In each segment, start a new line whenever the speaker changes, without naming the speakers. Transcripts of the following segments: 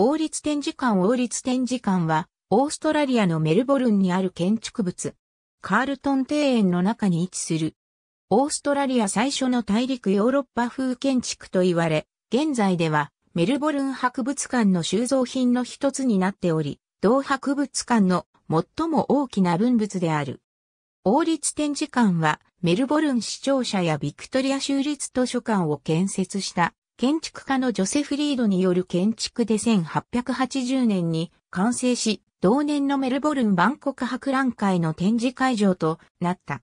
王立展示館王立展示館は、オーストラリアのメルボルンにある建築物、カールトン庭園の中に位置する。オーストラリア最初の大陸ヨーロッパ風建築と言われ、現在ではメルボルン博物館の収蔵品の一つになっており、同博物館の最も大きな文物である。王立展示館はメルボルン市庁舎やビクトリア州立図書館を建設した建築家のジョセフ・リードによる建築で1880年に完成し、同年のメルボルン万国博覧会の展示会場となった。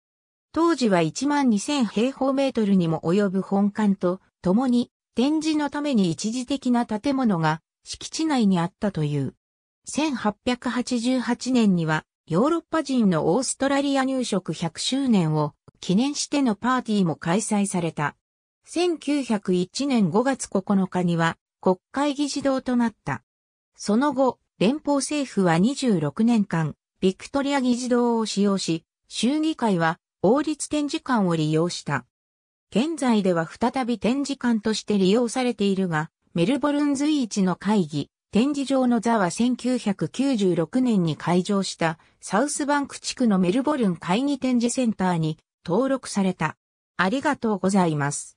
当時は1万2000平方メートルにも及ぶ本館と共に展示のために一時的な建物が敷地内にあったという。1888年にはヨーロッパ人のオーストラリア入植100周年を記念してのパーティーも開催された。1901年5月9日には国会議事堂となった。その後、連邦政府は26年間、ビクトリア議事堂を使用し、衆議会は王立展示館を利用した。現在では再び展示館として利用されているが、メルボルン随一の会議、展示場の座は1996年に開場したサウスバンク地区のメルボルン会議展示センターに登録された。ありがとうございま
す。